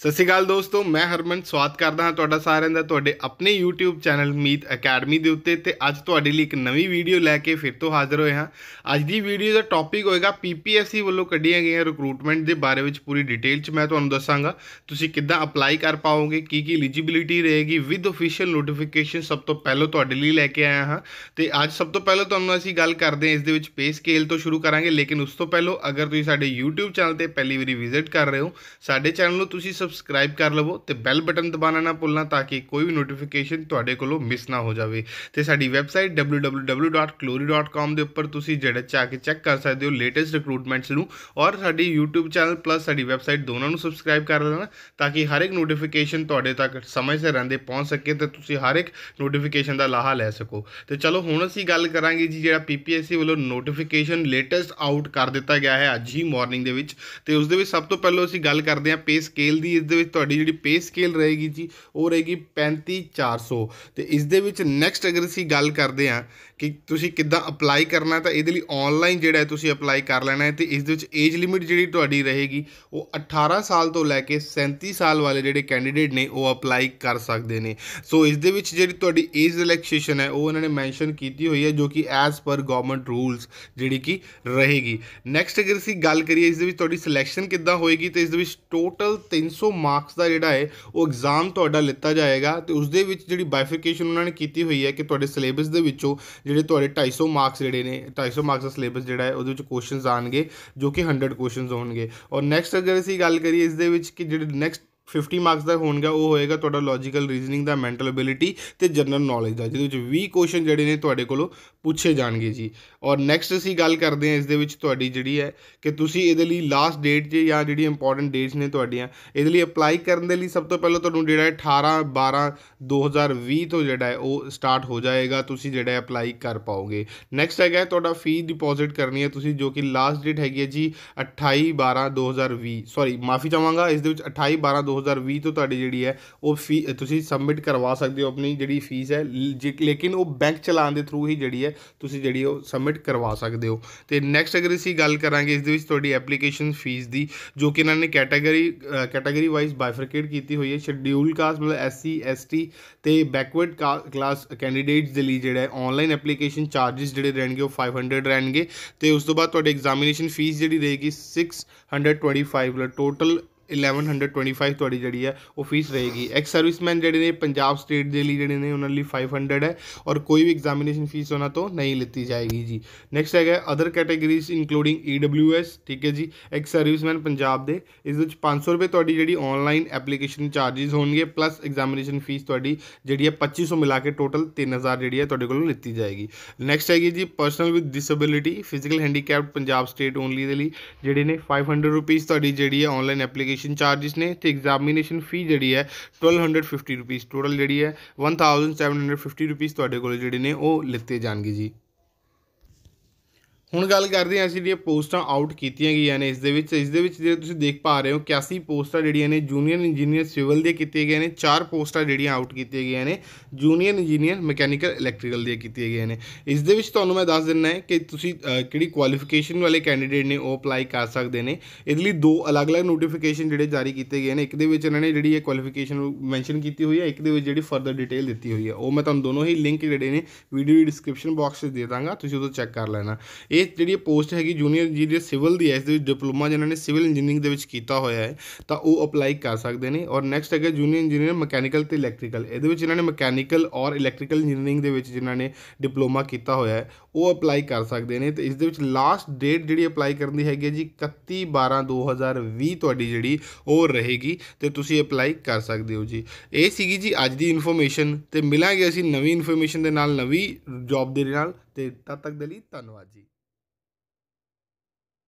ਸਤਿ ਸ਼੍ਰੀ ਅਕਾਲ ਦੋਸਤੋ ਮੈਂ ਹਰਮਨ ਸਵਾਗਤ ਕਰਦਾ ਹਾਂ ਤੁਹਾਡਾ ਸਾਰਿਆਂ ਦਾ ਤੁਹਾਡੇ ਆਪਣੇ YouTube ਚੈਨਲ ਮੀਤ ਅਕੈਡਮੀ ਦੇ ਉੱਤੇ ਤੇ ਅੱਜ ਤੁਹਾਡੇ ਲਈ ਇੱਕ ਨਵੀਂ ਵੀਡੀਓ ਲੈ ਕੇ ਫਿਰ ਤੋਂ ਹਾਜ਼ਰ ਹੋਏ ਹਾਂ ਅੱਜ ਦੀ ਵੀਡੀਓ ਦਾ ਟੌਪਿਕ ਹੋਏਗਾ PPSC ਵੱਲੋਂ ਕੱਢੀਆਂ ਗਈਆਂ ਰਿਕਰੂਟਮੈਂਟ ਦੇ ਬਾਰੇ ਵਿੱਚ ਪੂਰੀ ਡਿਟੇਲ 'ਚ ਮੈਂ ਤੁਹਾਨੂੰ ਦੱਸਾਂਗਾ ਤੁਸੀਂ ਕਿੱਦਾਂ ਅਪਲਾਈ ਕਰ ਪਾਓਗੇ ਕੀ ਕੀ ਐਲੀਜੀਬਿਲਿਟੀ ਰਹੇਗੀ ਵਿਦ ਅਫੀਸ਼ੀਅਲ ਨੋਟੀਫਿਕੇਸ਼ਨ ਸਭ ਤੋਂ ਪਹਿਲਾਂ ਤੁਹਾਡੇ ਲਈ ਲੈ ਕੇ ਆਇਆ ਹਾਂ ਤੇ ਅੱਜ ਸਭ ਤੋਂ ਪਹਿਲਾਂ ਤੁਹਾਨੂੰ ਅਸੀਂ ਗੱਲ ਕਰਦੇ ਹਾਂ ਇਸ ਦੇ ਵਿੱਚ ਪੇ ਸਕੇਲ ਤੋਂ ਸ਼ੁਰੂ ਕਰਾਂਗੇ ਲੇਕਿਨ ਉਸ ਤੋਂ ਪਹਿਲਾਂ ਅਗਰ ਤੁਸੀਂ ਸਾਡੇ YouTube ਚੈਨਲ ਤੇ ਪਹਿਲੀ ਵਾਰੀ ਵਿਜ਼ਿਟ ਕਰ ਰਹੇ ਹੋ ਸਾਡੇ ਚੈਨਲ ਨੂੰ ਤੁਸੀਂ ਸਬਸਕ੍ਰਾਈਬ ਕਰ ਲਵੋ ਤੇ ਬੈਲ ਬਟਨ ਦਬਾਣਾ ਨਾ ਭੁੱਲਣਾ ਤਾਂ ਕਿ ਕੋਈ ਵੀ ਨੋਟੀਫਿਕੇਸ਼ਨ ਤੁਹਾਡੇ ਕੋਲੋਂ ਮਿਸ ਨਾ ਹੋ ਜਾਵੇ ਤੇ ਸਾਡੀ ਵੈਬਸਾਈਟ www.clory.com ਦੇ ਉੱਪਰ ਤੁਸੀਂ ਜਿਹੜਾ ਚਾਹ ਕੇ ਚੈੱਕ ਕਰ ਸਕਦੇ ਹੋ ਲੇਟੈਸਟ ਰਿਕਰੂਟਮੈਂਟਸ ਨੂੰ ਔਰ ਸਾਡੀ YouTube ਚੈਨਲ ਪਲੱਸ ਸਾਡੀ ਵੈਬਸਾਈਟ ਦੋਨਾਂ ਨੂੰ ਸਬਸਕ੍ਰਾਈਬ ਕਰ ਲੈਣਾ ਤਾਂ ਕਿ ਹਰ ਇੱਕ ਨੋਟੀਫਿਕੇਸ਼ਨ ਤੁਹਾਡੇ ਤੱਕ ਸਮੇਂ ਸਿਰ ਰਹਿੰਦੇ ਪਹੁੰਚ ਸਕੇ ਤੇ ਤੁਸੀਂ ਹਰ ਇੱਕ ਨੋਟੀਫਿਕੇਸ਼ਨ ਦਾ ਲਾਹਾ ਲੈ ਸਕੋ ਤੇ ਚਲੋ ਹੁਣ ਅਸੀਂ ਗੱਲ ਕਰਾਂਗੇ ਜੀ ਜਿਹੜਾ PPSC ਵੱਲੋਂ ਨੋਟੀਫਿਕੇਸ਼ਨ ਲੇਟੈਸਟ ਆਊਟ ਕਰ ਦਿੱਤਾ ਗਿਆ ਹੈ ਅੱਜ ਹੀ ਮਾਰਨਿੰਗ ਦੇ ਵਿੱਚ ਤੇ ਉਸ ਦੇ ਵਿੱਚ ਸਭ ਤੋਂ ਪਹਿਲਾਂ ਅਸੀਂ ਗੱਲ ਕਰਦੇ ਹਾਂ ਪੇ ਸਕੇਲ ਦੀ ਜੀ ਇਸ ਦੇ ਵਿੱਚ ਤੁਹਾਡੀ ਜਿਹੜੀ ਪੇ ਸਕੇਲ ਰਹੇਗੀ ਜੀ ਉਹ ਰਹੇਗੀ 35400 ਤੇ ਇਸ ਦੇ ਵਿੱਚ ਨੈਕਸਟ ਅਗਰ ਅਸੀਂ ਗੱਲ ਕਰਦੇ ਆ ਕਿ ਤੁਸੀਂ ਕਿੱਦਾਂ ਅਪਲਾਈ ਕਰਨਾ ਤਾਂ ਇਹਦੇ ਲਈ ਆਨਲਾਈਨ ਜਿਹੜਾ ਹੈ ਤੁਸੀਂ ਅਪਲਾਈ ਕਰ ਲੈਣਾ ਹੈ ਤੇ ਇਸ ਦੇ ਵਿੱਚ ਏਜ ਲਿਮਿਟ ਜਿਹੜੀ ਤੁਹਾਡੀ ਰਹੇਗੀ ਉਹ 18 ਸਾਲ ਤੋਂ ਲੈ ਕੇ 37 ਸਾਲ ਵਾਲੇ ਜਿਹੜੇ ਕੈਂਡੀਡੇਟ ਨੇ ਉਹ ਅਪਲਾਈ ਕਰ ਸਕਦੇ ਨੇ ਸੋ ਇਸ ਦੇ ਵਿੱਚ ਜਿਹੜੀ ਤੁਹਾਡੀ ਏਜ ਰਿਲੈਕਸੇਸ਼ਨ ਹੈ ਉਹ ਉਹਨਾਂ ਨੇ ਮੈਂਸ਼ਨ ਕੀਤੀ ਹੋਈ ਹੈ ਜੋ ਕਿ ਐਸ ਪਰ ਗਵਰਨਮੈਂਟ ਰੂਲਸ ਜਿਹੜੀ ਕਿ ਰਹੇਗੀ ਨੈਕਸਟ ਅਗਰ ਅਸੀਂ ਗੱਲ ਕਰੀਏ ਇਸ ਦੇ ਵਿੱਚ ਤੁਹਾਡੀ ਸਿਲੈਕਸ਼ਨ ਕਿੱਦਾਂ ਹੋਏਗੀ ਤੇ ਇਸ ਦੇ ਵਿੱਚ ਟੋਟਲ 100 ਮਾਰਕਸ ਦਾ ਜਿਹੜਾ ਹੈ ਉਹ ਐਗਜ਼ਾਮ ਤੁਹਾਡਾ ਲਿੱਤਾ ਜਾਏਗਾ ਤੇ ਉਸ ਦੇ ਵਿੱਚ ਜਿਹੜੀ ਬਾਈਫਿਕੇਸ਼ਨ ਉਹਨਾਂ ਨੇ ਕੀਤੀ ਹੋਈ ਹੈ ਕਿ ਤੁਹਾਡੇ ਸਿਲੇਬਸ ਦੇ ਵਿੱਚੋਂ ਜਿਹੜੇ ਤੁਹਾਡੇ 250 ਮਾਰਕਸ ਜਿਹੜੇ ਨੇ 250 ਮਾਰਕਸ ਦਾ ਸਿਲੇਬਸ ਜਿਹੜਾ ਹੈ ਉਹਦੇ ਵਿੱਚ ਕੁਐਸਚਨਸ ਆਣਗੇ ਜੋ ਕਿ 100 ਕੁਐਸਚਨਸ ਹੋਣਗੇ ਔਰ ਨੈਕਸਟ ਅਗਰ ਅਸੀਂ ਗੱਲ ਕਰੀਏ ਇਸ ਦੇ ਵਿੱਚ ਕਿ ਜਿਹੜੇ ਨੈਕਸਟ 50 ਮਾਰਕਸ ਦਾ ਹੋਣਗਾ ਉਹ ਹੋਏਗਾ ਤੁਹਾਡਾ ਲੌਜੀਕਲ ਰੀਜ਼ਨਿੰਗ ਦਾ ਮੈਂਟਲ ਅਬਿਲਿਟੀ ਤੇ ਜਨਰਲ ਨੌਲੇਜ ਦਾ ਜਿਹਦੇ ਵਿੱਚ 20 ਕੁਐਸਚਨ ਜਿਹੜੇ ਨੇ ਤੁਹਾਡੇ ਕੋਲੋਂ ਪੁੱਛੇ ਜਾਣਗੇ ਜੀ ਔਰ ਨੈਕਸਟ ਅਸੀਂ ਗੱਲ ਕਰਦੇ ਹਾਂ ਇਸ ਦੇ ਵਿੱਚ ਤੁਹਾਡੀ ਜਿਹੜੀ ਹੈ ਕਿ ਤੁਸੀਂ ਇਹਦੇ ਲਈ ਲਾਸਟ ਡੇਟ ਜੇ ਜਾਂ ਜਿਹੜੀ ਇੰਪੋਰਟੈਂਟ ਡੇਟਸ ਨੇ ਤੁਹਾਡੀਆਂ ਇਹਦੇ ਲਈ ਅਪਲਾਈ ਕਰਨ ਦੇ ਲਈ ਸਭ ਤੋਂ ਪਹਿਲਾਂ ਤੁਹਾਨੂੰ ਜਿਹੜਾ ਹੈ 18 12 2020 ਤੋਂ ਜਿਹੜਾ ਹੈ ਉਹ ਸਟਾਰਟ ਹੋ ਜਾਏਗਾ ਤੁਸੀਂ ਜਿਹੜਾ ਅਪਲਾਈ ਕਰ ਪਾਓਗੇ ਨੈਕਸਟ ਹੈਗਾ ਤੁਹਾਡਾ ਫੀ ਡਿਪੋਜ਼ਿਟ ਕਰਨੀ ਹੈ ਤੁਸੀਂ ਜੋ ਕਿ ਲਾਸਟ ਡੇਟ ਹੈਗੀ ਹੈ ਜੀ 28 12 2020 ਸੌਰੀ ਮਾਫੀ ਚਾਹਾਂਗਾ ਇਸ ਦੇ ਵਿੱਚ 28 12 2020 ਤੋਂ ਤੁਹਾਡੀ ਜਿਹੜੀ ਹੈ ਉਹ ਫੀ ਤੁਸੀਂ ਸਬਮਿਟ ਕਰਵਾ ਸਕਦੇ ਹੋ ਆਪਣੀ ਜਿਹੜੀ ਫੀਸ ਹੈ ਲੇਕਿਨ ਉਹ ਬੈਂਕ ਚਲਾਨ ਦੇ ਥਰੂ ਹੀ ਜਿਹੜੀ ਹੈ ਤੁਸੀਂ ਜਿਹੜੀ ਉਹ ਸਬਮਿਟ ਕਰਵਾ ਸਕਦੇ ਹੋ ਤੇ ਨੈਕਸਟ ਅਗਰ ਅਸੀਂ ਗੱਲ ਕਰਾਂਗੇ ਇਸ ਦੇ ਵਿੱਚ ਤੁਹਾਡੀ ਐਪਲੀਕੇਸ਼ਨ ਫੀਸ ਦੀ ਜੋ ਕਿ ਇਹਨਾਂ ਨੇ ਕੈਟਾਗਰੀ ਕੈਟਾਗਰੀ ਵਾਈਜ਼ ਬਾਈਫਰਕੇਟ ਕੀਤੀ ਹੋਈ ਹੈ ਸ਼ਡਿਊਲ ਕਾਸਟ ਮਤਲਬ ਐਸਸੀ ਐਸਟੀ ਤੇ ਬੈਕਵਰਡ ਕਲਾਸ ਕੈਂਡੀਡੇਟਸ ਦੇ ਲਈ ਜਿਹੜਾ ਹੈ ਆਨਲਾਈਨ ਐਪਲੀਕੇਸ਼ਨ ਚਾਰजेस ਜਿਹੜੇ ਰਹਿਣਗੇ ਉਹ 500 ਰਹਿਣਗੇ ਤੇ ਉਸ ਤੋਂ ਬਾਅਦ ਤੁਹਾਡੀ ਐਗਜ਼ਾਮੀਨੇਸ਼ਨ ਫੀਸ ਜਿਹੜੀ ਰਹੇਗੀ 625 ਮਤਲਬ total eleven hundred twenty five थोड़ी जी है फीस रहेगी एक्स सर्विसमैन जोड़े ने पाब स्टेट के लिए जोड़े ने उन्होंने लिए फाइव हंड्रेड है और कोई भी एग्जामीनेशन फीस उन्होंने तो नहीं लिती जाएगी जी नैक्सट है other categories including E W S ठीक है जी एक्स सर्विसमैन पाब के इस पांच सौ रुपये थोड़ी जी ऑनलाइन एप्लीकेशन चार्जिज होगी प्लस एग्जामीनेशन फीस थोड़ी जी है पच्ची सौ मिला के टोटल तीन हज़ार जी है को लिती जाएगी नैक्सट हैगी जी personal with disability physical handicapped state only जी ने फाइव हंड्रेड रुपीज़ थोड़ी जी ऑनलाइन एप्लीकेशन ਐਡਮਿਸ਼ਨ ਚਾਰजेस ਨੇ ਤੇ ਐਗਜ਼ਾਮੀਨੇਸ਼ਨ ਫੀ ਜਿਹੜੀ ਹੈ 1250 ਰੁਪਏ ਟੋਟਲ ਜਿਹੜੀ ਹੈ 1750 ਰੁਪਏ ਤੁਹਾਡੇ ਕੋਲ ਜਿਹੜੇ ਨੇ ਉਹ ਲਿੱਤੇ ਜਾਣਗੇ ਜੀ ਹੁਣ ਗੱਲ ਕਰਦੇ ਹਾਂ ਅਸੀਂ ਜਿਹੜੀਆਂ ਪੋਸਟਾਂ ਆਊਟ ਕੀਤੀਆਂ ਗਈਆਂ ਨੇ ਇਸ ਦੇ ਵਿੱਚ ਇਸ ਦੇ ਵਿੱਚ ਜਿਹੜੇ ਤੁਸੀਂ ਦੇਖ ਪਾ ਰਹੇ ਹੋ 81 ਪੋਸਟਾਂ ਜਿਹੜੀਆਂ ਨੇ ਜੂਨੀਅਰ ਇੰਜੀਨੀਅਰ ਸਿਵਲ ਦੇ ਕੀਤੀਆਂ ਗਈਆਂ ਨੇ ਚਾਰ ਪੋਸਟਾਂ ਜਿਹੜੀਆਂ ਆਊਟ ਕੀਤੀਆਂ ਗਈਆਂ ਨੇ ਜੂਨੀਅਰ ਇੰਜੀਨੀਅਰ ਮਕੈਨੀਕਲ ਇਲੈਕਟ੍ਰੀਕਲ ਦੇ ਕੀਤੀਆਂ ਗਈਆਂ ਨੇ ਇਸ ਦੇ ਵਿੱਚ ਤੁਹਾਨੂੰ ਮੈਂ ਦੱਸ ਦਿੰਨਾ ਹੈ ਕਿ ਤੁਸੀਂ ਕਿਹੜੀ ਕੁਆਲੀਫਿਕੇਸ਼ਨ ਵਾਲੇ ਕੈਂਡੀਡੇਟ ਨੇ ਉਹ ਅਪਲਾਈ ਕਰ ਸਕਦੇ ਨੇ ਇਹਦੇ ਲਈ ਦੋ ਅਲੱਗ-ਅਲੱਗ ਨੋਟੀਫਿਕੇਸ਼ਨ ਜਿਹੜੇ ਜਾਰੀ ਕੀਤੇ ਗਏ ਨੇ ਇੱਕ ਦੇ ਵਿੱਚ ਇਹਨਾਂ ਨੇ ਜਿਹੜੀ ਇਹ ਕੁਆਲੀਫਿਕੇਸ਼ਨ ਮੈਂਸ਼ਨ ਕੀਤੀ ਹੋਈ ਹੈ ਇੱਕ ਦੇ ਵਿੱਚ ਜਿਹੜੀ ਫਰਦਰ ਡਿਟੇਲ ਦਿੱਤੀ ਹੋਈ ਹੈ ਉਹ ਮੈਂ ਤੁਹਾਨੂੰ ਦੋਨੋਂ ਹੀ ਲਿੰਕ ਜਿਹੜੇ ਨੇ ਵੀਡੀਓ ਦੀ ਡਿਸਕ੍ਰਿਪਸ਼ਨ ਬਾਕਸ ਵਿੱਚ ਦੇ ਦਾਂਗਾ ਤੁਸੀਂ ਉਹ ਤੋਂ ਚੈੱਕ ਕਰ ਲੈਣਾ ਇਹ ਇਹ ਜਿਹੜੀ ਪੋਸਟ ਹੈਗੀ ਜੂਨੀਅਰ ਇੰਜੀਨੀਅਰ ਸਿਵਲ ਦੀ ਹੈ ਇਸ ਦੇ ਵਿੱਚ ਡਿਪਲੋਮਾ ਜਿਨ੍ਹਾਂ ਨੇ ਸਿਵਲ ਇੰਜੀਨੀਅਰਿੰਗ ਦੇ ਵਿੱਚ ਕੀਤਾ ਹੋਇਆ ਹੈ ਤਾਂ ਉਹ ਅਪਲਾਈ ਕਰ ਸਕਦੇ ਨੇ ਔਰ ਨੈਕਸਟ ਹੈਗਾ ਜੂਨੀਅਰ ਇੰਜੀਨੀਅਰ ਮਕੈਨੀਕਲ ਤੇ ਇਲੈਕਟ੍ਰੀਕਲ ਇਹਦੇ ਵਿੱਚ ਇਹਨਾਂ ਨੇ ਮਕੈਨੀਕਲ ਔਰ ਇਲੈਕਟ੍ਰੀਕਲ ਇੰਜੀਨੀਅਰਿੰਗ ਦੇ ਵਿੱਚ ਜਿਨ੍ਹਾਂ ਨੇ ਡਿਪਲੋਮਾ ਕੀਤਾ ਹੋਇਆ ਹੈ ਉਹ ਅਪਲਾਈ ਕਰ ਸਕਦੇ ਨੇ ਤੇ ਇਸ ਦੇ ਵਿੱਚ ਲਾਸਟ ਡੇਟ ਜਿਹੜੀ ਅਪਲਾਈ ਕਰਨ ਦੀ ਹੈਗੀ ਹੈ ਜੀ 31 12 2020 ਤੁਹਾਡੀ ਜਿਹੜੀ ਉਹ ਰਹੇਗੀ ਤੇ ਤੁਸੀਂ ਅਪਲਾਈ ਕਰ ਸਕਦੇ ਹੋ ਜੀ ਇਹ ਸੀਗੀ ਜੀ ਅੱਜ ਦੀ ਇਨਫੋਰਮੇਸ਼ਨ ਤੇ ਮਿਲਾਂਗੇ ਅਸੀਂ ਨਵੀਂ ਇਨਫੋਰਮੇਸ਼ਨ ਦੇ ਨਾਲ ਨਵੀਂ ਜੌਬ ਦੇ ਨਾਲ ਤੇ ਤਦ ਤੱਕ ਦੇ ਲਈ ਧੰਨਵਾਦ ਜੀ